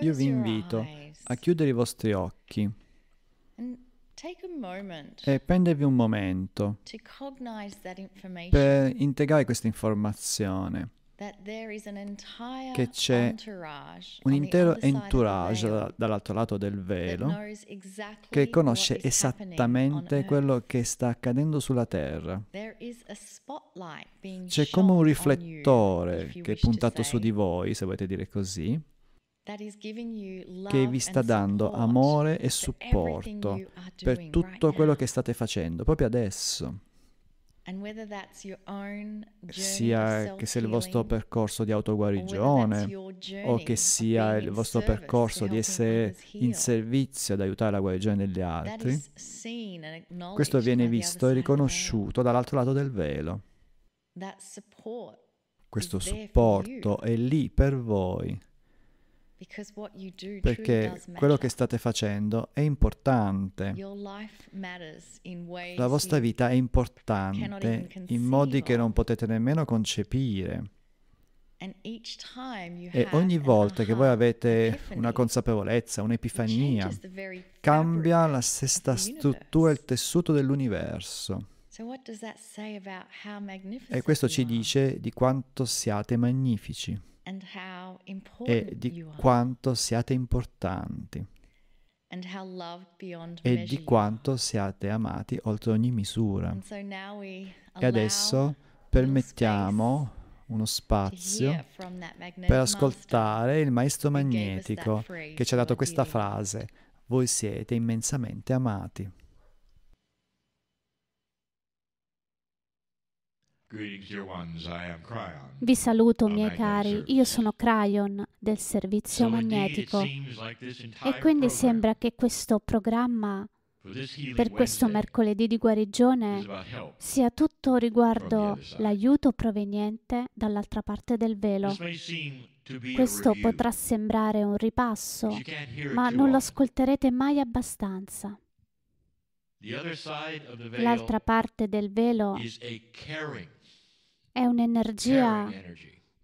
Io vi invito a chiudere i vostri occhi e prendervi un momento per integrare questa informazione che c'è un intero entourage dall'altro lato del velo che conosce esattamente quello che sta accadendo sulla Terra. C'è come un riflettore che è puntato su di voi, se volete dire così, che vi sta dando amore e supporto per tutto quello che state facendo, proprio adesso sia che sia il vostro percorso di autoguarigione o che sia il vostro percorso di essere in servizio ad aiutare la guarigione degli altri, questo viene visto e riconosciuto dall'altro lato del velo. Questo supporto è lì per voi perché quello che state facendo è importante. La vostra vita è importante in modi che non potete nemmeno concepire. E ogni volta che voi avete una consapevolezza, un'epifania, cambia la stessa struttura, il tessuto dell'universo. E questo ci dice di quanto siate magnifici e di quanto siate importanti e di quanto siate amati oltre ogni misura. E adesso permettiamo uno spazio per ascoltare il maestro magnetico che ci ha dato questa frase, voi siete immensamente amati. Vi saluto miei cari, io sono Cryon del servizio magnetico e quindi sembra che questo programma per questo mercoledì di guarigione sia tutto riguardo l'aiuto proveniente dall'altra parte del velo. Questo potrà sembrare un ripasso, ma non lo ascolterete mai abbastanza. L'altra parte del velo è un'energia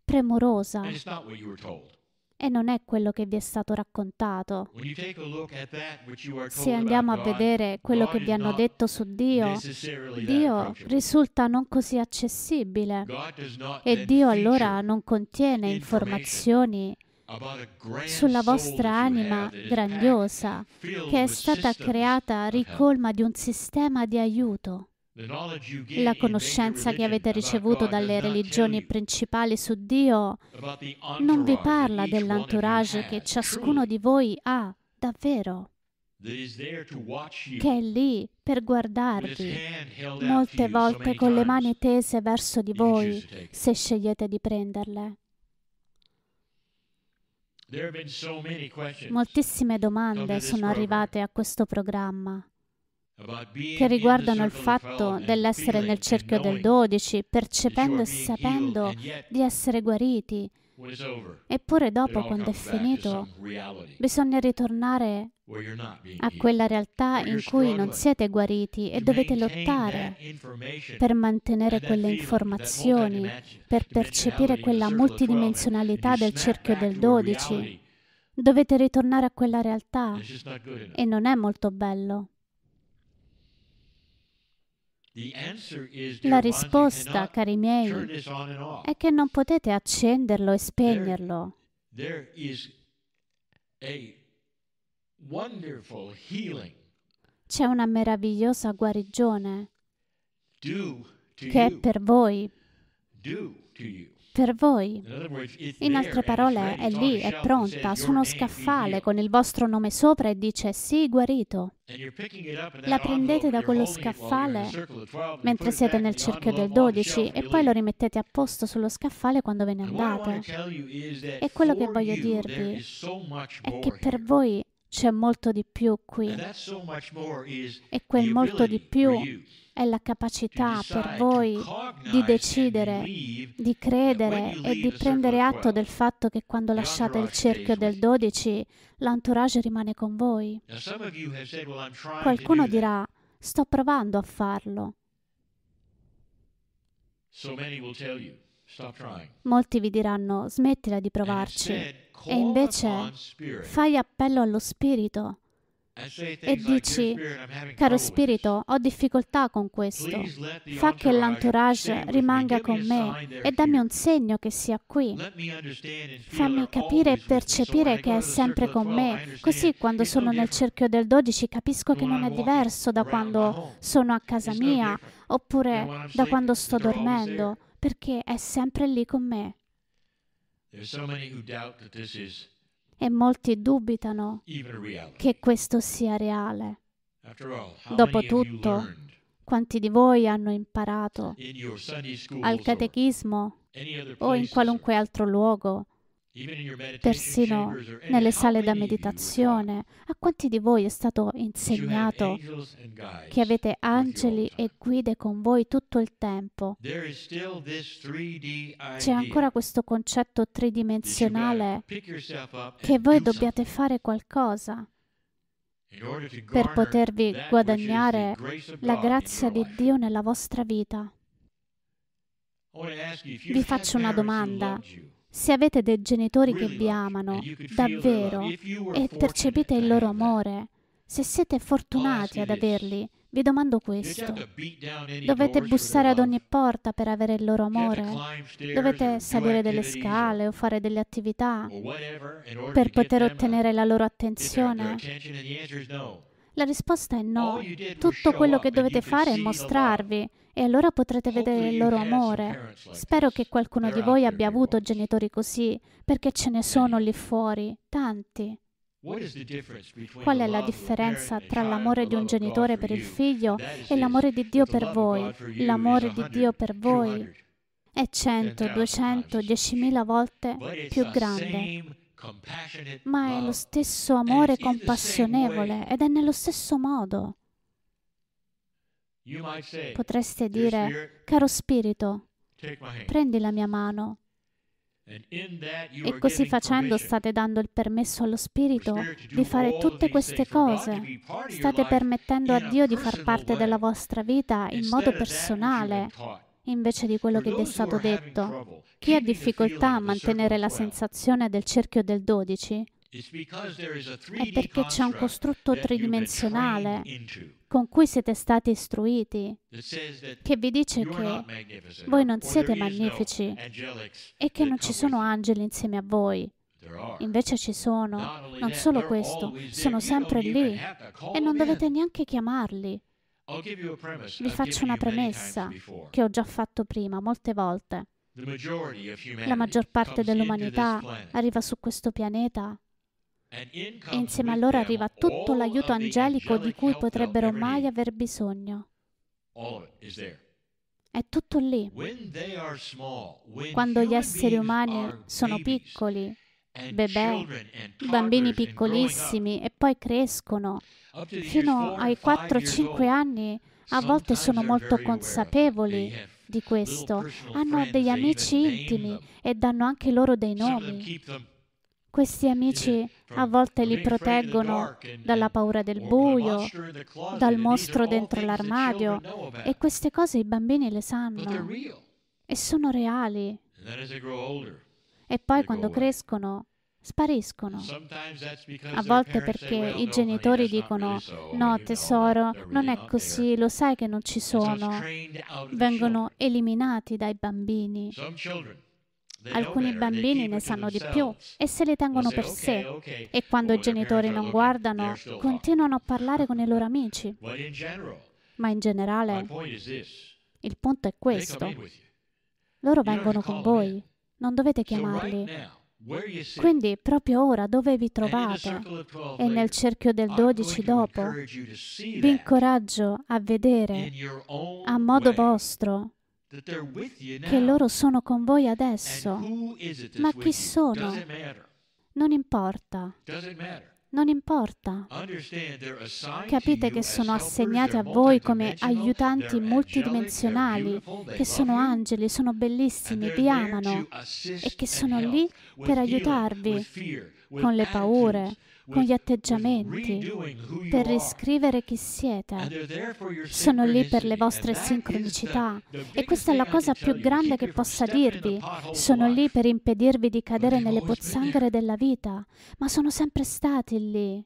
premurosa e non è quello che vi è stato raccontato. Se andiamo a vedere quello che vi hanno detto su Dio, Dio risulta non così accessibile e Dio allora non contiene informazioni sulla vostra anima grandiosa che è stata creata ricolma di un sistema di aiuto. La conoscenza che avete ricevuto dalle religioni principali su Dio non vi parla dell'entourage che ciascuno di voi ha davvero che è lì per guardarvi, molte volte con le mani tese verso di voi, se scegliete di prenderle. Moltissime domande sono arrivate a questo programma che riguardano il fatto dell'essere nel cerchio del 12, percependo e sapendo di essere guariti. Eppure dopo, quando è finito, bisogna ritornare a quella realtà in cui non siete guariti e dovete lottare per mantenere quelle informazioni, per percepire quella multidimensionalità del cerchio del 12. Dovete ritornare a quella realtà e non è molto bello. La risposta, cari miei, è che non potete accenderlo e spegnerlo. C'è una meravigliosa guarigione che è per voi per voi. In altre parole, cioè, è lì, è pronta, su uno scaffale con il vostro nome sopra e dice sì, guarito. La prendete da quello scaffale mentre siete nel cerchio del 12 e poi lo rimettete a posto sullo scaffale quando ve ne andate. E quello che voglio dirvi è che per voi c'è molto di più qui. E quel molto di più è la capacità per voi di decidere, di credere e di prendere atto del fatto che quando lasciate il cerchio del 12 l'entourage rimane con voi. Qualcuno dirà, sto provando a farlo. Molti vi diranno, smettila di provarci e invece fai appello allo Spirito e dici, caro Spirito, ho difficoltà con questo. Fa che l'entourage rimanga con me e dammi un segno che sia qui. Fammi capire e percepire che è sempre con me. Così quando sono nel cerchio del 12 capisco che non è diverso da quando sono a casa mia oppure da quando sto dormendo, perché è sempre lì con me. E molti dubitano che questo sia reale. Dopotutto, quanti di voi hanno imparato al catechismo o in qualunque altro luogo persino nelle sale da meditazione. A quanti di voi è stato insegnato che avete angeli e guide con voi tutto il tempo? C'è ancora questo concetto tridimensionale che voi dobbiate fare qualcosa per potervi guadagnare la grazia di Dio nella vostra vita. Vi faccio una domanda se avete dei genitori che vi amano davvero e percepite il loro amore, se siete fortunati ad averli, vi domando questo. Dovete bussare ad ogni porta per avere il loro amore. Dovete salire delle scale o fare delle attività per poter ottenere la loro attenzione. La risposta è no. Tutto quello che dovete fare è mostrarvi e allora potrete vedere il loro amore. Spero che qualcuno di voi abbia avuto genitori così, perché ce ne sono lì fuori, tanti. Qual è la differenza tra l'amore di un genitore per il figlio e l'amore di Dio per voi? L'amore di Dio per voi è 100, 200, 10.000 volte più grande ma è lo stesso amore compassionevole ed è nello stesso modo. Potreste dire, caro spirito, prendi la mia mano. E così facendo state dando il permesso allo Spirito di fare tutte queste cose. State permettendo a Dio di far parte della vostra vita in modo personale invece di quello che vi è stato detto. Chi ha difficoltà a mantenere la sensazione del cerchio del 12 è perché c'è un costrutto tridimensionale con cui siete stati istruiti, che vi dice che voi non siete magnifici e che non ci sono angeli insieme a voi. Invece ci sono, non solo questo, sono sempre lì e non dovete neanche chiamarli. Vi faccio una premessa che ho già fatto prima molte volte. La maggior parte dell'umanità arriva su questo pianeta e insieme a loro arriva tutto l'aiuto angelico di cui potrebbero mai aver bisogno. È tutto lì. Quando gli esseri umani sono piccoli, bebè, bambini piccolissimi e poi crescono fino ai 4-5 anni. A volte sono molto consapevoli di questo, hanno degli amici intimi e danno anche loro dei nomi. Questi amici a volte li proteggono dalla paura del buio, dal mostro dentro l'armadio e queste cose i bambini le sanno e sono reali. E poi quando crescono spariscono. A volte perché i genitori dicono no tesoro, non è così, lo sai che non ci sono. Vengono eliminati dai bambini. Alcuni bambini ne sanno di più e se li tengono per sé e quando i genitori non guardano continuano a parlare con i loro amici. Ma in generale il punto è questo. Loro vengono con voi, non dovete chiamarli. Quindi proprio ora dove vi trovate e nel cerchio del 12 dopo vi incoraggio a vedere a modo vostro che loro sono con voi adesso. Ma chi sono? Non importa. Non importa. Non importa. Capite che sono assegnati a voi come aiutanti multidimensionali, che sono angeli, sono bellissimi, vi amano e che sono lì per aiutarvi con le paure, con gli atteggiamenti, per riscrivere chi siete. Sono lì per le vostre sincronicità e questa è la cosa più grande che possa dirvi. Sono lì per impedirvi di cadere nelle pozzanghere della vita, ma sono sempre stati lì.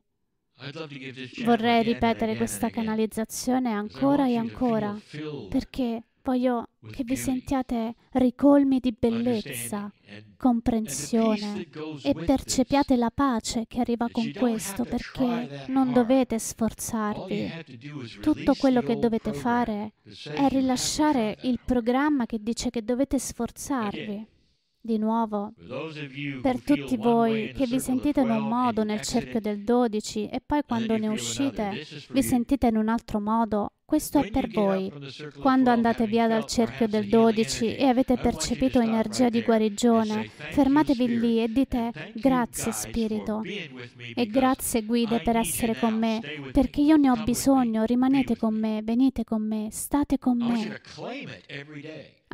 Vorrei ripetere questa canalizzazione ancora e ancora perché Voglio che vi sentiate ricolmi di bellezza, comprensione e percepiate la pace che arriva con questo perché non dovete sforzarvi. Tutto quello che dovete fare è rilasciare il programma che dice che dovete sforzarvi. Di nuovo, per tutti voi che vi sentite in un modo nel cerchio del 12 e poi quando ne uscite vi sentite in un altro modo, questo è per voi. Quando andate via dal cerchio eh, del 12 e avete percepito energia di guarigione, fermatevi lì e dite grazie Spirito e grazie guide per essere con me, perché io ne ho bisogno, rimanete con me, venite con me, state con me.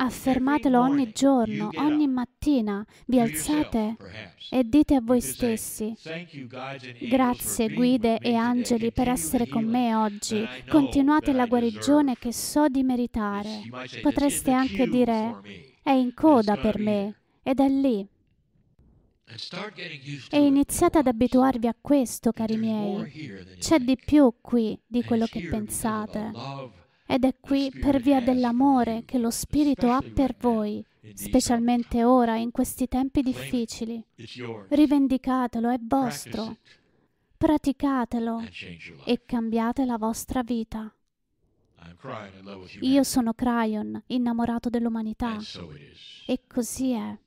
Affermatelo ogni giorno, ogni mattina, vi alzate e dite a voi stessi, grazie guide e angeli per essere con me oggi, continuate la guarigione che so di meritare. Potreste anche dire, è in coda per me ed è lì. E iniziate ad abituarvi a questo, cari miei. C'è di più qui di quello che pensate ed è qui per via dell'amore che lo Spirito ha per voi, specialmente ora in questi tempi difficili. Rivendicatelo, è vostro. Praticatelo e cambiate la vostra vita. Io sono Cryon, innamorato dell'umanità. E così è.